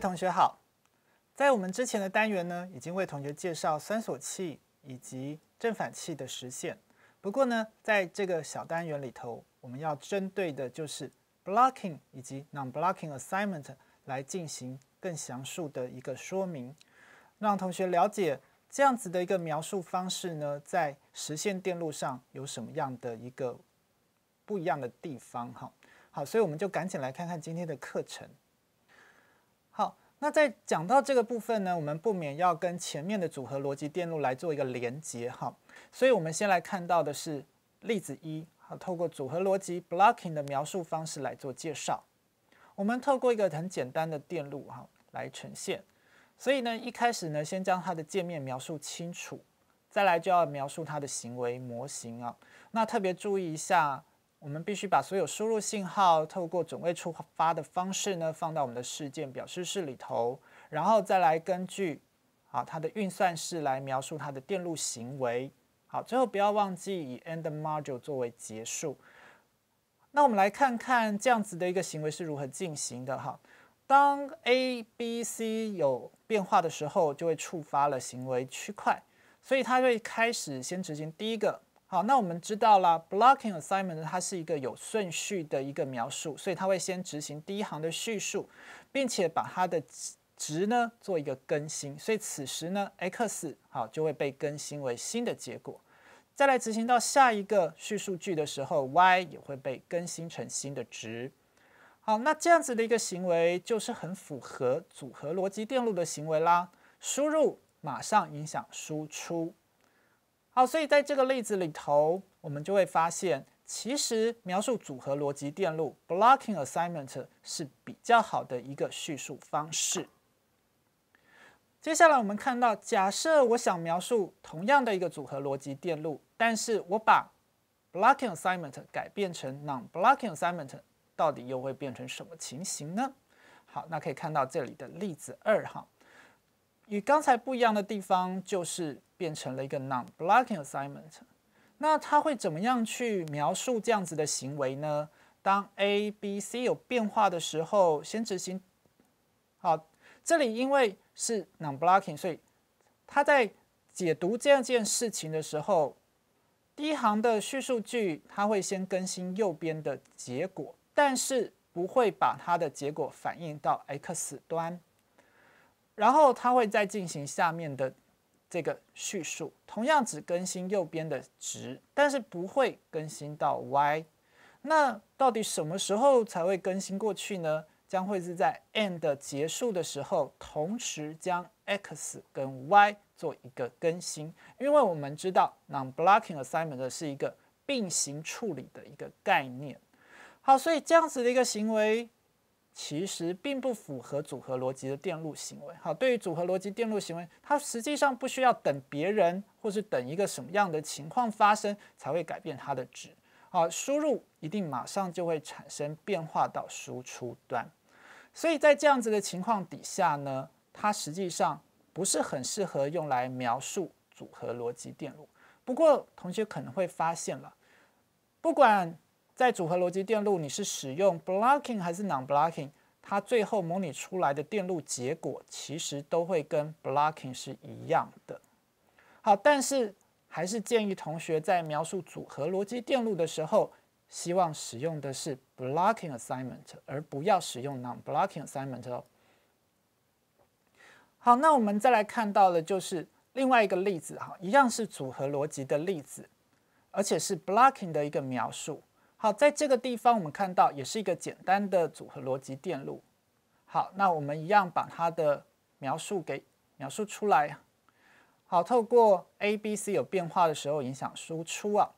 同学好，在我们之前的单元呢，已经为同学介绍三锁器以及正反器的实现。不过呢，在这个小单元里头，我们要针对的就是 blocking 以及 non-blocking assignment 来进行更详述的一个说明，让同学了解这样子的一个描述方式呢，在实现电路上有什么样的一个不一样的地方哈。好，所以我们就赶紧来看看今天的课程。那在讲到这个部分呢，我们不免要跟前面的组合逻辑电路来做一个连接哈。所以，我们先来看到的是例子一，哈，透过组合逻辑 blocking 的描述方式来做介绍。我们透过一个很简单的电路哈来呈现。所以呢，一开始呢，先将它的界面描述清楚，再来就要描述它的行为模型啊。那特别注意一下。我们必须把所有输入信号透过准位触发的方式呢放到我们的事件表示式里头，然后再来根据啊它的运算式来描述它的电路行为。好，最后不要忘记以 end module 作为结束。那我们来看看这样子的一个行为是如何进行的哈。当 a b c 有变化的时候，就会触发了行为区块，所以它会开始先执行第一个。好，那我们知道了，blocking assignment 呢，它是一个有顺序的一个描述，所以它会先执行第一行的叙述，并且把它的值呢做一个更新，所以此时呢 x 好就会被更新为新的结果，再来执行到下一个叙述句的时候，y 也会被更新成新的值。好，那这样子的一个行为就是很符合组合逻辑电路的行为啦，输入马上影响输出。好，所以在这个例子里头，我们就会发现，其实描述组合逻辑电路 blocking assignment 是比较好的一个叙述方式。接下来我们看到，假设我想描述同样的一个组合逻辑电路，但是我把 blocking assignment 改变成 non-blocking assignment，到底又会变成什么情形呢？好，那可以看到这里的例子二哈，与刚才不一样的地方就是。变成了一个 non-blocking assignment，那它会怎么样去描述这样子的行为呢？当 a、b、c 有变化的时候，先执行。好，这里因为是 non-blocking，所以它在解读这样一件事情的时候，第一行的叙述句，它会先更新右边的结果，但是不会把它的结果反映到 x 端，然后它会再进行下面的。这个叙述同样只更新右边的值，但是不会更新到 y。那到底什么时候才会更新过去呢？将会是在 end 结束的时候，同时将 x 跟 y 做一个更新。因为我们知道 non-blocking assignment 是一个并行处理的一个概念。好，所以这样子的一个行为。其实并不符合组合逻辑的电路行为。好，对于组合逻辑电路行为，它实际上不需要等别人，或是等一个什么样的情况发生才会改变它的值。好，输入一定马上就会产生变化到输出端。所以在这样子的情况底下呢，它实际上不是很适合用来描述组合逻辑电路。不过同学可能会发现了，不管。在组合逻辑电路，你是使用 blocking 还是 non-blocking，它最后模拟出来的电路结果其实都会跟 blocking 是一样的。好，但是还是建议同学在描述组合逻辑电路的时候，希望使用的是 blocking assignment，而不要使用 non-blocking assignment 哦。好，那我们再来看到的就是另外一个例子哈，一样是组合逻辑的例子，而且是 blocking 的一个描述。好，在这个地方我们看到也是一个简单的组合逻辑电路。好，那我们一样把它的描述给描述出来。好，透过 A、B、C 有变化的时候影响输出啊。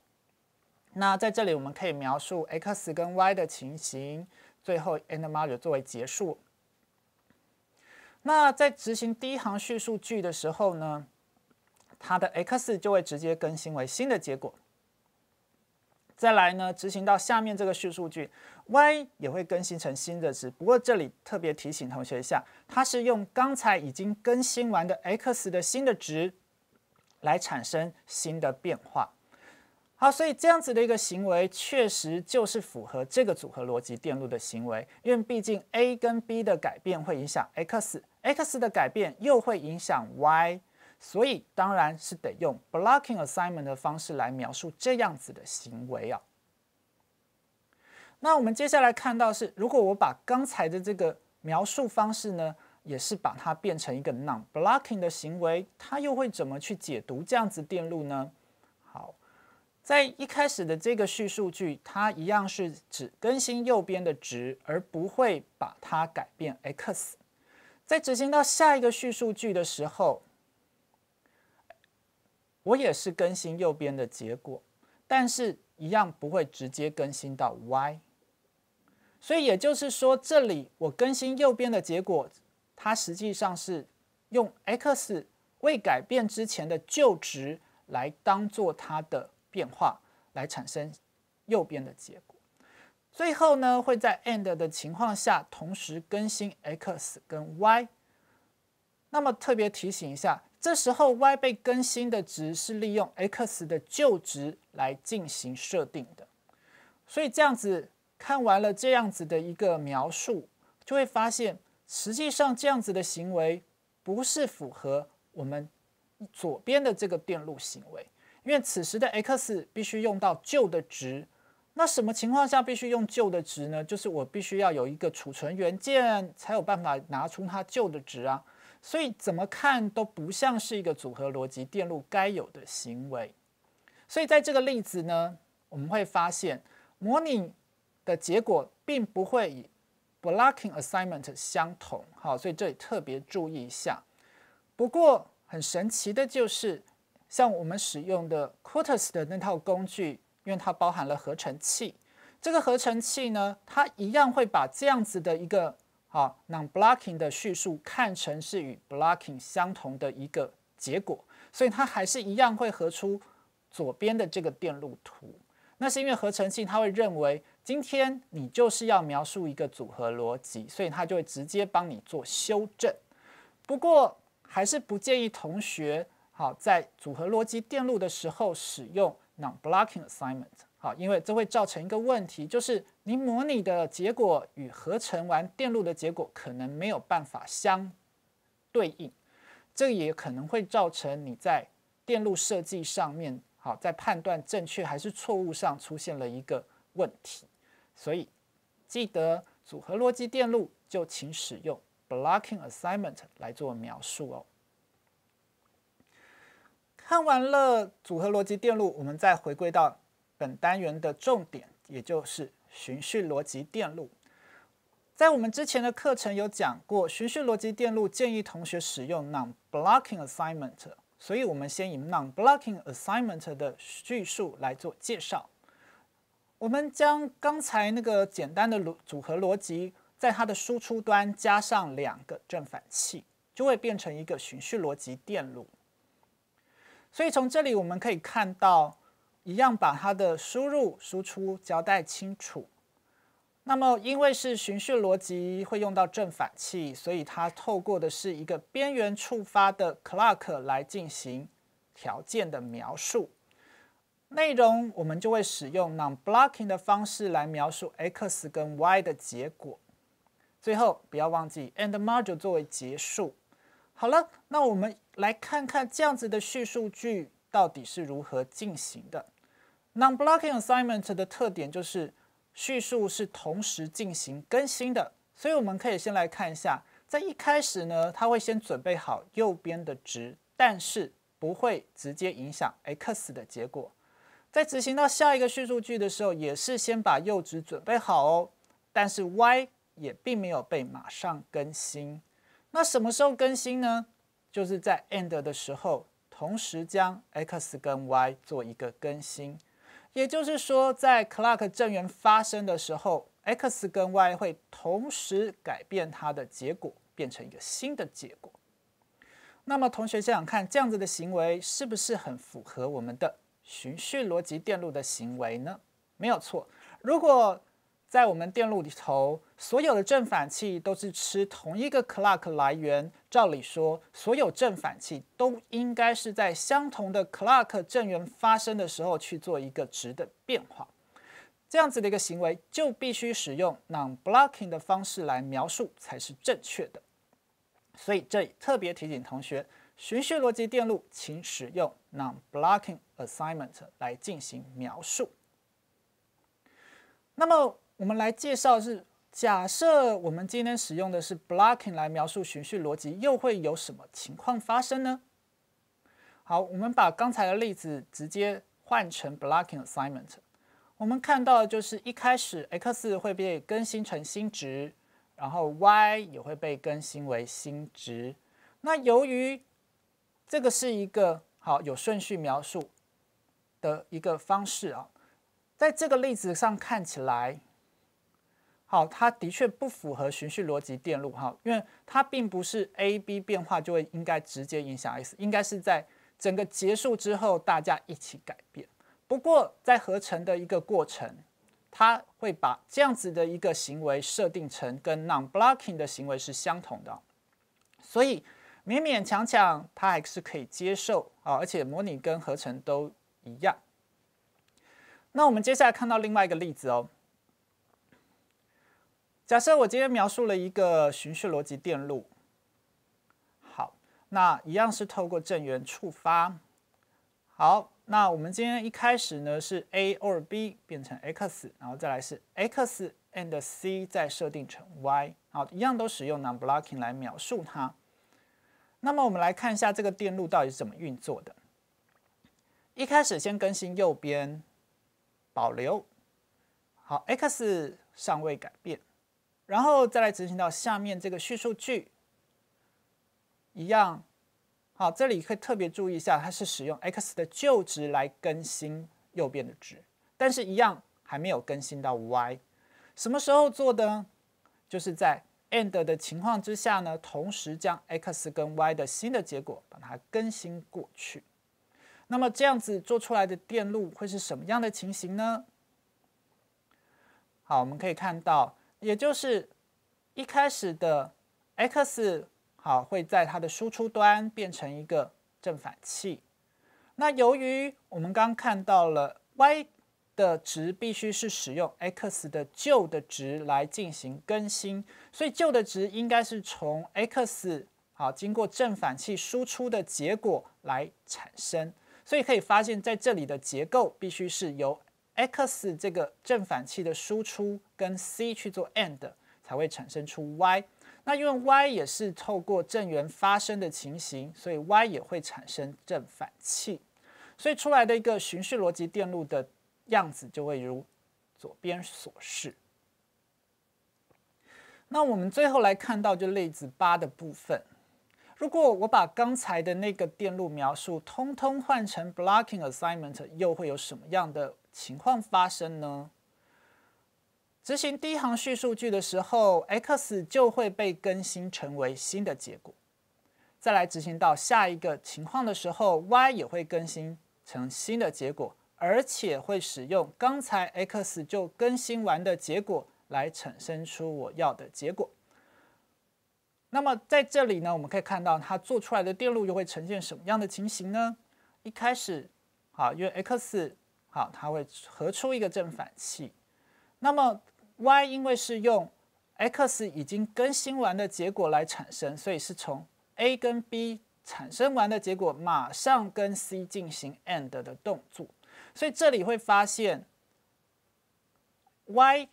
那在这里我们可以描述 X 跟 Y 的情形，最后 End Module 作为结束。那在执行第一行叙述句的时候呢，它的 X 就会直接更新为新的结果。再来呢，执行到下面这个序数据，y 也会更新成新的值。不过这里特别提醒同学一下，它是用刚才已经更新完的 x 的新的值来产生新的变化。好，所以这样子的一个行为确实就是符合这个组合逻辑电路的行为，因为毕竟 a 跟 b 的改变会影响 x，x 的改变又会影响 y。所以当然是得用 blocking assignment 的方式来描述这样子的行为啊。那我们接下来看到是，如果我把刚才的这个描述方式呢，也是把它变成一个 non-blocking 的行为，它又会怎么去解读这样子电路呢？好，在一开始的这个序数据，它一样是只更新右边的值，而不会把它改变 x。在执行到下一个序数据的时候。我也是更新右边的结果，但是一样不会直接更新到 y，所以也就是说，这里我更新右边的结果，它实际上是用 x 未改变之前的旧值来当做它的变化，来产生右边的结果。最后呢，会在 end 的情况下同时更新 x 跟 y。那么特别提醒一下。这时候，y 被更新的值是利用 x 的旧值来进行设定的。所以这样子看完了这样子的一个描述，就会发现实际上这样子的行为不是符合我们左边的这个电路行为，因为此时的 x 必须用到旧的值。那什么情况下必须用旧的值呢？就是我必须要有一个储存元件，才有办法拿出它旧的值啊。所以怎么看都不像是一个组合逻辑电路该有的行为。所以在这个例子呢，我们会发现模拟的结果并不会与 blocking assignment 相同。好，所以这里特别注意一下。不过很神奇的就是，像我们使用的 q u o t u s 的那套工具，因为它包含了合成器，这个合成器呢，它一样会把这样子的一个。好，non-blocking 的叙述看成是与 blocking 相同的一个结果，所以它还是一样会合出左边的这个电路图。那是因为合成器它会认为今天你就是要描述一个组合逻辑，所以它就会直接帮你做修正。不过还是不建议同学好在组合逻辑电路的时候使用 non-blocking assignment。好，因为这会造成一个问题，就是你模拟的结果与合成完电路的结果可能没有办法相对应，这也可能会造成你在电路设计上面，好，在判断正确还是错误上出现了一个问题。所以记得组合逻辑电路就请使用 blocking assignment 来做描述哦。看完了组合逻辑电路，我们再回归到。本单元的重点也就是循序逻辑电路，在我们之前的课程有讲过循序逻辑电路，建议同学使用 non-blocking assignment，所以我们先以 non-blocking assignment 的叙述来做介绍。我们将刚才那个简单的组合逻辑，在它的输出端加上两个正反器，就会变成一个循序逻辑电路。所以从这里我们可以看到。一样把它的输入输出交代清楚。那么，因为是循序逻辑会用到正反器，所以它透过的是一个边缘触发的 clock 来进行条件的描述。内容我们就会使用 non-blocking 的方式来描述 x 跟 y 的结果。最后，不要忘记 and module 作为结束。好了，那我们来看看这样子的叙述句到底是如何进行的。Non-blocking assignment 的特点就是，叙述是同时进行更新的。所以我们可以先来看一下，在一开始呢，它会先准备好右边的值，但是不会直接影响 x 的结果。在执行到下一个叙述句的时候，也是先把右值准备好哦，但是 y 也并没有被马上更新。那什么时候更新呢？就是在 end 的时候，同时将 x 跟 y 做一个更新。也就是说，在 clock 正元发生的时候，x 跟 y 会同时改变，它的结果变成一个新的结果。那么，同学想想看，这样子的行为是不是很符合我们的循序逻辑电路的行为呢？没有错。如果在我们电路里头，所有的正反器都是吃同一个 clock 来源。照理说，所有正反器都应该是在相同的 clock 正缘发生的时候去做一个值的变化。这样子的一个行为，就必须使用 non-blocking 的方式来描述才是正确的。所以这里特别提醒同学，循序逻辑电路请使用 non-blocking assignment 来进行描述。那么。我们来介绍是假设我们今天使用的是 blocking 来描述循序逻辑，又会有什么情况发生呢？好，我们把刚才的例子直接换成 blocking assignment。我们看到就是一开始 x 会被更新成新值，然后 y 也会被更新为新值。那由于这个是一个好有顺序描述的一个方式啊，在这个例子上看起来。好，它的确不符合循序逻辑电路哈，因为它并不是 A、B 变化就会应该直接影响 S，应该是在整个结束之后大家一起改变。不过在合成的一个过程，它会把这样子的一个行为设定成跟 non-blocking 的行为是相同的，所以勉勉强强它还是可以接受啊，而且模拟跟合成都一样。那我们接下来看到另外一个例子哦。假设我今天描述了一个循序逻辑电路，好，那一样是透过正源触发，好，那我们今天一开始呢是 A or B 变成 X，然后再来是 X and C 再设定成 Y，好，一样都使用 nonblocking 来描述它。那么我们来看一下这个电路到底是怎么运作的。一开始先更新右边，保留，好，X 尚未改变。然后再来执行到下面这个叙述句，一样，好，这里会特别注意一下，它是使用 x 的旧值来更新右边的值，但是一样还没有更新到 y，什么时候做的？就是在 end 的情况之下呢，同时将 x 跟 y 的新的结果把它更新过去。那么这样子做出来的电路会是什么样的情形呢？好，我们可以看到。也就是一开始的 x 好会在它的输出端变成一个正反器。那由于我们刚看到了 y 的值必须是使用 x 的旧的值来进行更新，所以旧的值应该是从 x 好经过正反器输出的结果来产生。所以可以发现，在这里的结构必须是由。X 这个正反器的输出跟 C 去做 AND 才会产生出 Y，那因为 Y 也是透过正圆发生的情形，所以 Y 也会产生正反器，所以出来的一个循序逻辑电路的样子就会如左边所示。那我们最后来看到就例子八的部分。如果我把刚才的那个电路描述通通换成 blocking assignment，又会有什么样的情况发生呢？执行第一行序数据的时候，x 就会被更新成为新的结果。再来执行到下一个情况的时候，y 也会更新成新的结果，而且会使用刚才 x 就更新完的结果来产生出我要的结果。那么在这里呢，我们可以看到它做出来的电路又会呈现什么样的情形呢？一开始，好，因为 X 好，它会合出一个正反器。那么 Y 因为是用 X 已经更新完的结果来产生，所以是从 A 跟 B 产生完的结果马上跟 C 进行 AND 的动作，所以这里会发现 Y。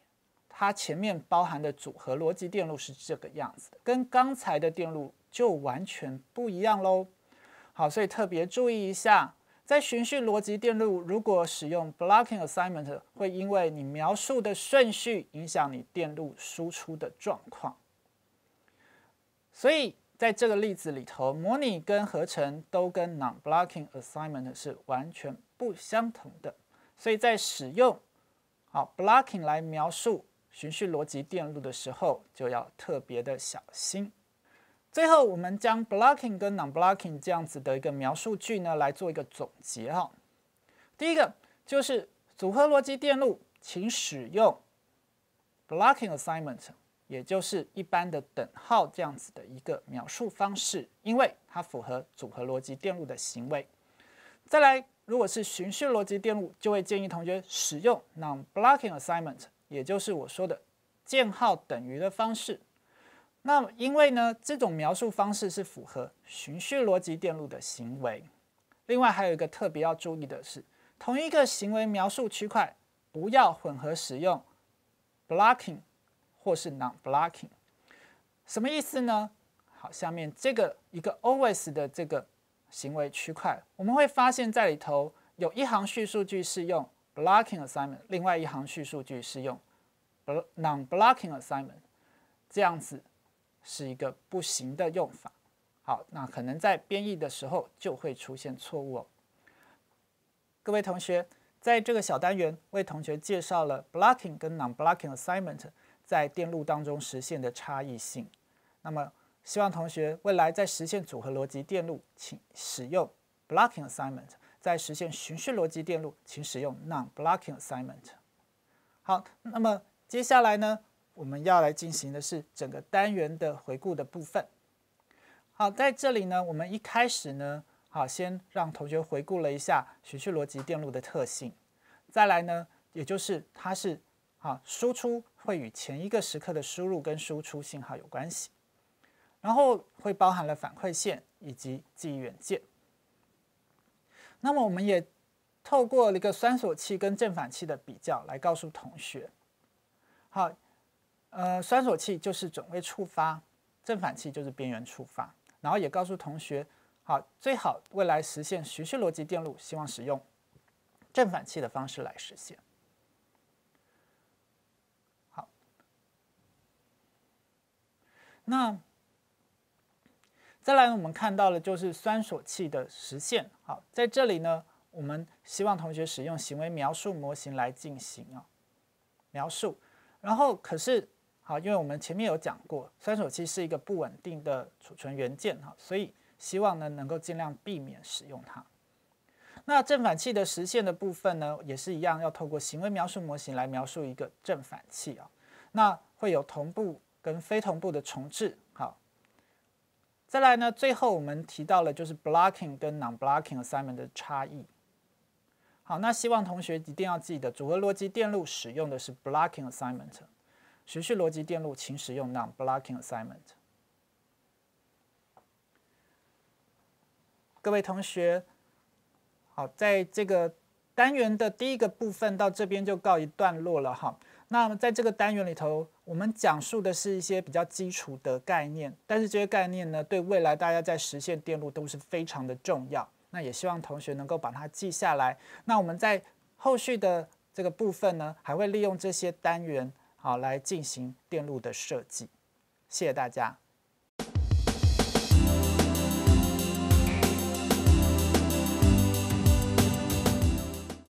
它前面包含的组合逻辑电路是这个样子的，跟刚才的电路就完全不一样喽。好，所以特别注意一下，在循序逻辑电路，如果使用 blocking assignment，会因为你描述的顺序影响你电路输出的状况。所以在这个例子里头，模拟跟合成都跟 non-blocking assignment 是完全不相同的。所以在使用好 blocking 来描述。循序逻辑电路的时候就要特别的小心。最后，我们将 blocking 跟 non-blocking 这样子的一个描述句呢来做一个总结哈。第一个就是组合逻辑电路，请使用 blocking assignment，也就是一般的等号这样子的一个描述方式，因为它符合组合逻辑电路的行为。再来，如果是循序逻辑电路，就会建议同学使用 non-blocking assignment。也就是我说的箭号等于的方式，那因为呢，这种描述方式是符合循序逻辑电路的行为。另外还有一个特别要注意的是，同一个行为描述区块不要混合使用 blocking 或是 non-blocking。什么意思呢？好，下面这个一个 always 的这个行为区块，我们会发现，在里头有一行叙述句是用。Blocking assignment，另外一行序数据是用 non-blocking assignment，这样子是一个不行的用法。好，那可能在编译的时候就会出现错误哦。各位同学，在这个小单元为同学介绍了 blocking 跟 non-blocking assignment 在电路当中实现的差异性。那么，希望同学未来在实现组合逻辑电路，请使用 blocking assignment。在实现循序逻辑电路，请使用 non-blocking assignment。好，那么接下来呢，我们要来进行的是整个单元的回顾的部分。好，在这里呢，我们一开始呢，好先让同学回顾了一下循序逻辑电路的特性，再来呢，也就是它是啊，输出会与前一个时刻的输入跟输出信号有关系，然后会包含了反馈线以及记忆元件。那么，我们也透过一个酸锁器跟正反器的比较来告诉同学，好，呃，酸锁器就是准位触发，正反器就是边缘触发，然后也告诉同学，好，最好未来实现时序逻辑电路，希望使用正反器的方式来实现，好，那。再来，我们看到了就是酸锁器的实现。好，在这里呢，我们希望同学使用行为描述模型来进行啊描述。然后，可是好，因为我们前面有讲过，酸锁器是一个不稳定的储存元件哈，所以希望呢能够尽量避免使用它。那正反器的实现的部分呢，也是一样，要透过行为描述模型来描述一个正反器啊。那会有同步跟非同步的重置。再来呢，最后我们提到了就是 blocking 跟 non-blocking assignment 的差异。好，那希望同学一定要记得，组合逻辑电路使用的是 blocking assignment，学序逻辑电路请使用 non-blocking assignment。各位同学，好，在这个单元的第一个部分到这边就告一段落了哈。那么在这个单元里头，我们讲述的是一些比较基础的概念，但是这些概念呢，对未来大家在实现电路都是非常的重要。那也希望同学能够把它记下来。那我们在后续的这个部分呢，还会利用这些单元好来进行电路的设计。谢谢大家。